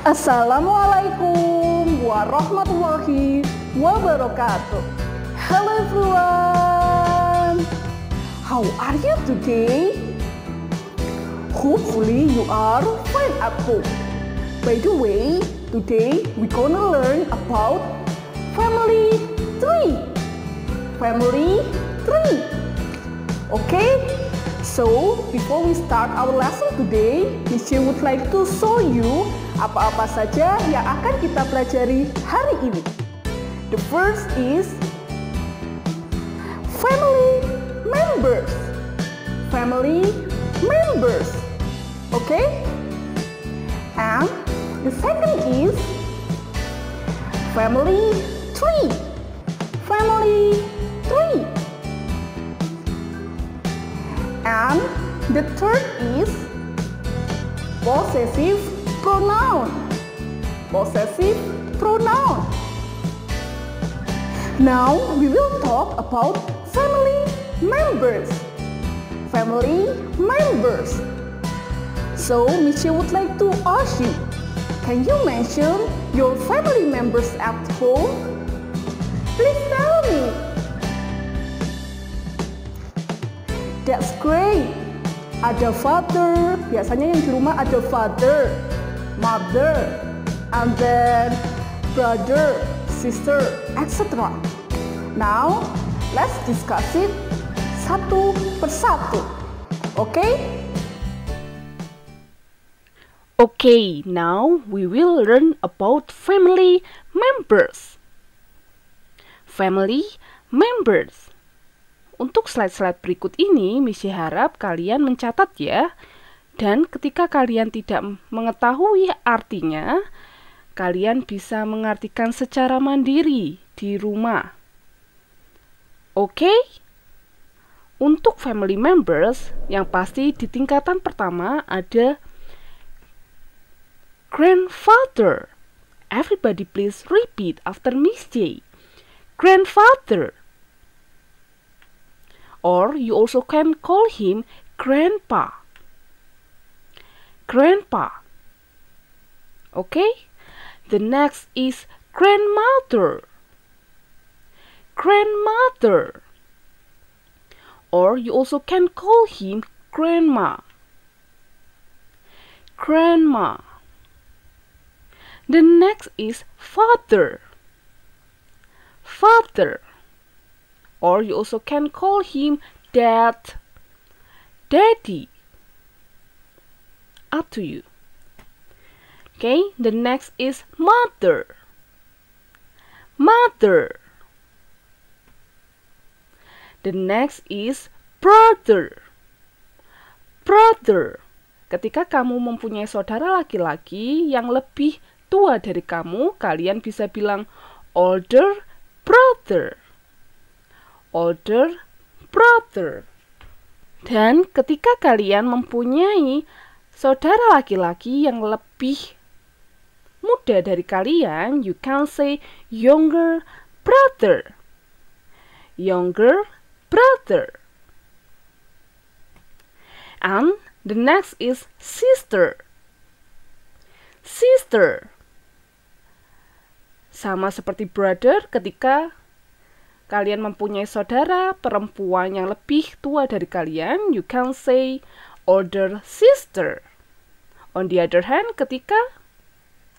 Assalamualaikum warahmatullahi wabarakatuh. Hello everyone. How are you today? Hopefully you are fine at home. By the way, today we gonna learn about family tree. Family tree. Okay? So, before we start our lesson today, Michi would like to show you apa-apa saja yang akan kita pelajari hari ini. The first is family members. Family members. Okay? And the second is family tree. Family tree. The third is possessive pronoun. Possessive pronoun. Now we will talk about family members. Family members. So Michelle would like to ask you, can you mention your family members at home? Please tell me. That's great. ada father biasanya yang di rumah ada father mother and then brother sister etc now let's discuss it satu persatu oke okay? Okay, now we will learn about family members. Family members untuk slide-slide berikut ini, misi harap kalian mencatat ya. Dan ketika kalian tidak mengetahui artinya, kalian bisa mengartikan secara mandiri di rumah. Oke? Okay? Untuk family members, yang pasti di tingkatan pertama ada grandfather. Everybody please repeat after Miss J. Grandfather. or you also can call him grandpa. Grandpa. Okay? The next is grandmother. Grandmother. Or you also can call him grandma. Grandma. The next is father. Father or you also can call him dad, daddy. Up to you. Okay, the next is mother. Mother. The next is brother. Brother. Ketika kamu mempunyai saudara laki-laki yang lebih tua dari kamu, kalian bisa bilang older brother older brother. Dan ketika kalian mempunyai saudara laki-laki yang lebih muda dari kalian, you can say younger brother. Younger brother. And the next is sister. Sister. Sama seperti brother ketika kalian mempunyai saudara perempuan yang lebih tua dari kalian, you can say older sister. On the other hand, ketika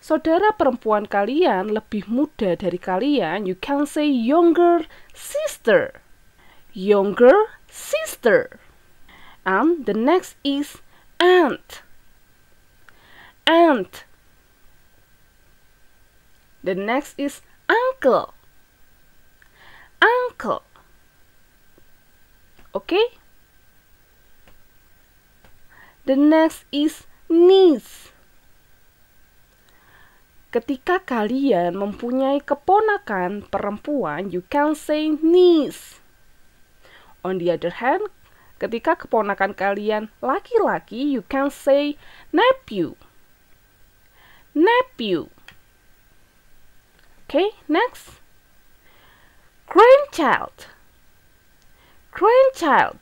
saudara perempuan kalian lebih muda dari kalian, you can say younger sister. Younger sister. And the next is aunt. Aunt. The next is uncle uncle. Okay? The next is niece. Ketika kalian mempunyai keponakan perempuan, you can say niece. On the other hand, ketika keponakan kalian laki-laki, you can say nephew. Nephew. Okay, next grandchild. Grandchild.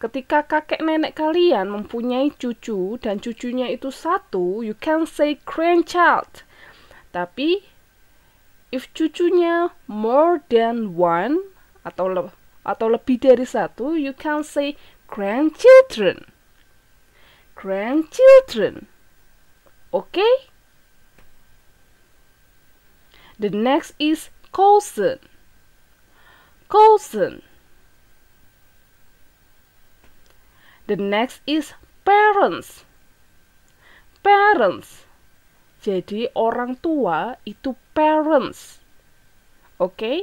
Ketika kakek nenek kalian mempunyai cucu dan cucunya itu satu, you can say grandchild. Tapi if cucunya more than one atau le atau lebih dari satu, you can say grandchildren. Grandchildren. Oke? Okay? The next is cousin cousin. The next is parents. Parents. Jadi orang tua itu parents. Oke? Okay?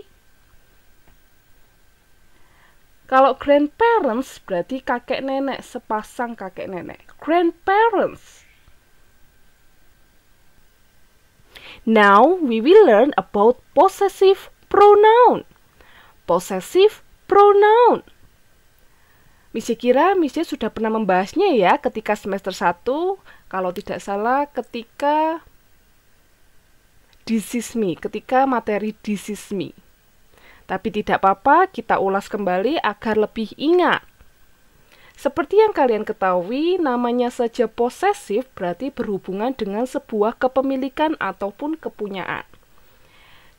Kalau grandparents berarti kakek nenek, sepasang kakek nenek. Grandparents. Now we will learn about possessive pronoun possessive pronoun. Misi kira Misi sudah pernah membahasnya ya ketika semester 1, kalau tidak salah ketika disismi, ketika materi disismi. Tapi tidak apa-apa, kita ulas kembali agar lebih ingat. Seperti yang kalian ketahui, namanya saja posesif berarti berhubungan dengan sebuah kepemilikan ataupun kepunyaan.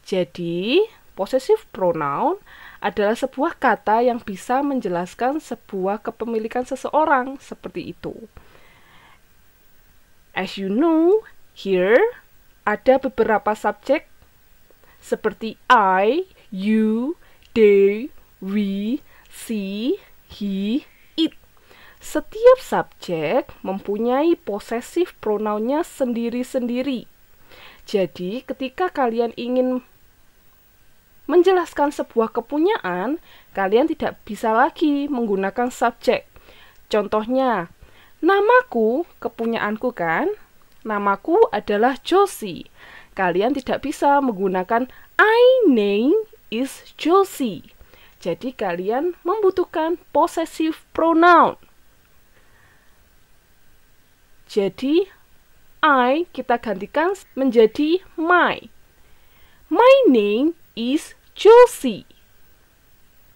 Jadi, Possessive pronoun adalah sebuah kata yang bisa menjelaskan sebuah kepemilikan seseorang seperti itu. As you know, here ada beberapa subjek seperti I, you, they, we, she, he, it. Setiap subjek mempunyai possessive pronounnya sendiri-sendiri. Jadi, ketika kalian ingin menjelaskan sebuah kepunyaan, kalian tidak bisa lagi menggunakan subjek. Contohnya, namaku kepunyaanku kan? Namaku adalah Josie. Kalian tidak bisa menggunakan I name is Josie. Jadi kalian membutuhkan possessive pronoun. Jadi I kita gantikan menjadi my. My name is juicy.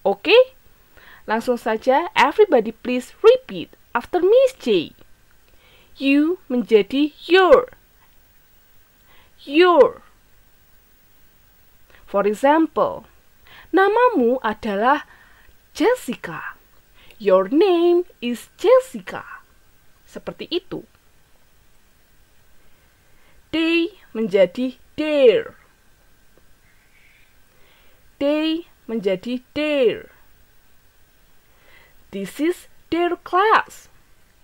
Oke? Okay? Langsung saja, everybody please repeat after Miss J. You menjadi your. Your. For example, namamu adalah Jessica. Your name is Jessica. Seperti itu. They menjadi their they menjadi their. This is their class.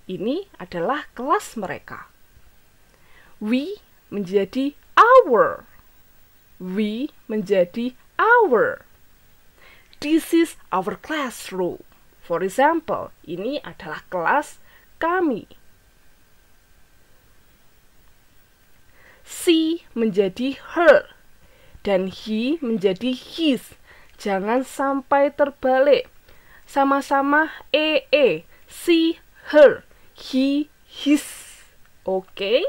Ini adalah kelas mereka. We menjadi our. We menjadi our. This is our classroom. For example, ini adalah kelas kami. She menjadi her dan he menjadi his. Jangan sampai terbalik. Sama-sama ee, -e. she, her, he, his. Oke? Okay?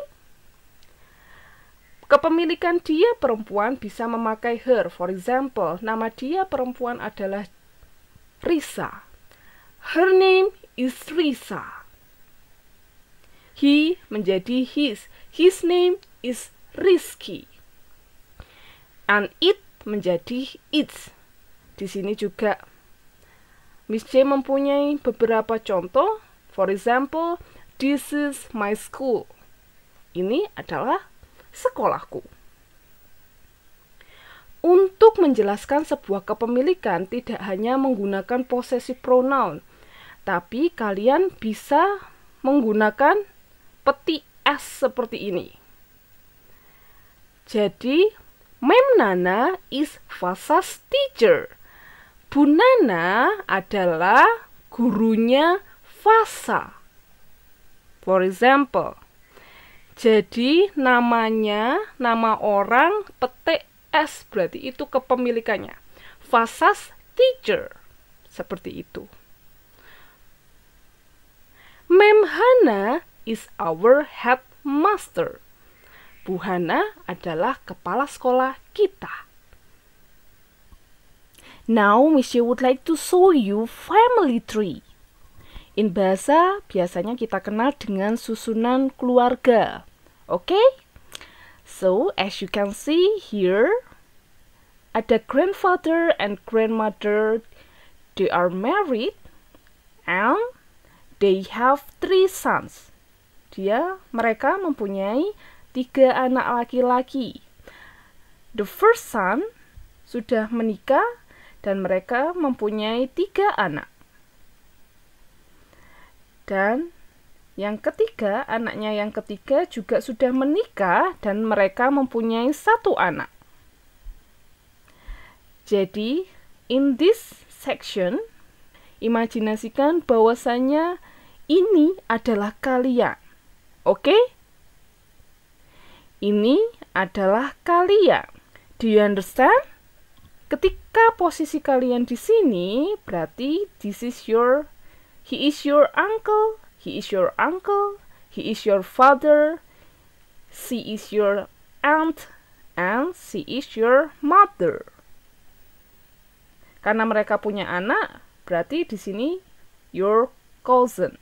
Kepemilikan dia perempuan bisa memakai her. For example, nama dia perempuan adalah Risa. Her name is Risa. He menjadi his. His name is Rizky an it menjadi its. Di sini juga Miss J mempunyai beberapa contoh. For example, this is my school. Ini adalah sekolahku. Untuk menjelaskan sebuah kepemilikan tidak hanya menggunakan posesif pronoun, tapi kalian bisa menggunakan peti s seperti ini. Jadi, Mem Nana is Fasa's teacher. Bu Nana adalah gurunya Fasa. For example, jadi namanya, nama orang petik S berarti itu kepemilikannya. Fasa's teacher. Seperti itu. Mem Hana is our headmaster. Bu Hana adalah kepala sekolah kita. Now, Miss would like to show you family tree. In bahasa, biasanya kita kenal dengan susunan keluarga. Oke? Okay? So, as you can see here, ada grandfather and grandmother. They are married and they have three sons. Dia, mereka mempunyai tiga anak laki-laki. The first son sudah menikah dan mereka mempunyai tiga anak. Dan yang ketiga, anaknya yang ketiga juga sudah menikah dan mereka mempunyai satu anak. Jadi, in this section, imajinasikan bahwasanya ini adalah kalian. Oke? Okay? Ini adalah kalian. Do you understand? Ketika posisi kalian di sini, berarti this is your, he is your uncle, he is your uncle, he is your father, she is your aunt, and she is your mother. Karena mereka punya anak, berarti di sini your cousin,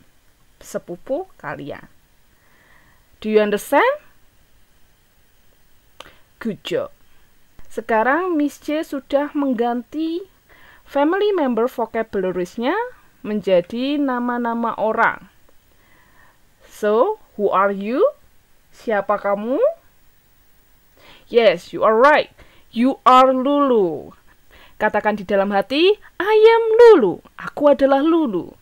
sepupu kalian. Do you understand? Good Sekarang Miss J sudah mengganti family member vocabularies-nya menjadi nama-nama orang. So, who are you? Siapa kamu? Yes, you are right. You are Lulu. Katakan di dalam hati, I am Lulu. Aku adalah Lulu.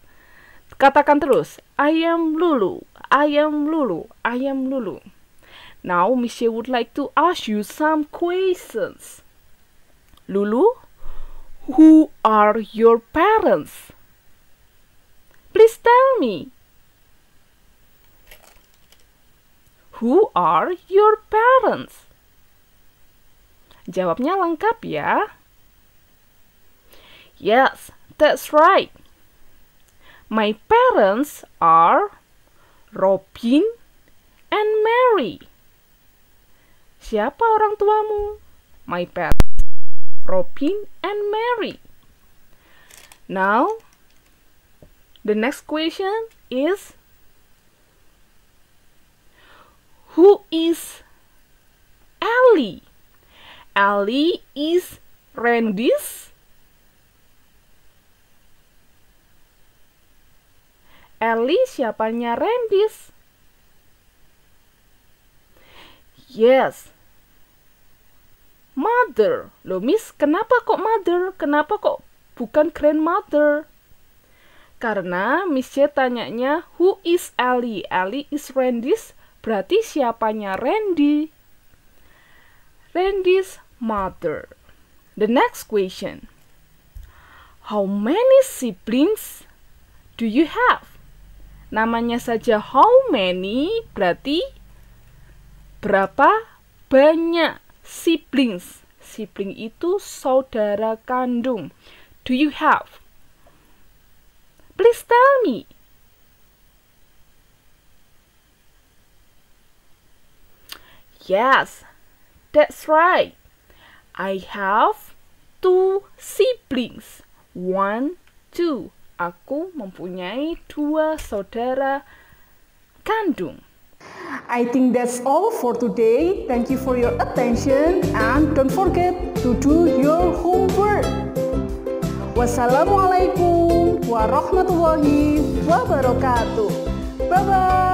Katakan terus, I am Lulu. I am Lulu. I am Lulu. Now, Michelle would like to ask you some questions. Lulu, who are your parents? Please tell me. Who are your parents? Jawabnya lengkap ya. Yes, that's right. My parents are Robin and Mary. Siapa orang tuamu? My parents, Robin and Mary. Now, the next question is Who is Ellie? Ellie is Randy's Ellie siapanya Randy's? Yes, mother. Loh, Miss, kenapa kok mother? Kenapa kok bukan grandmother? Karena Miss C tanyanya, who is Ali? Ali is Randy's, berarti siapanya Randy? Randy's mother. The next question. How many siblings do you have? Namanya saja how many berarti berapa banyak siblings. Sibling itu saudara kandung. Do you have? Please tell me. Yes, that's right. I have two siblings. One, two. Aku mempunyai dua saudara kandung. I think that's all for today. Thank you for your attention and don't forget to do your homework. Wassalamualaikum warahmatullahi wabarakatuh. Bye-bye.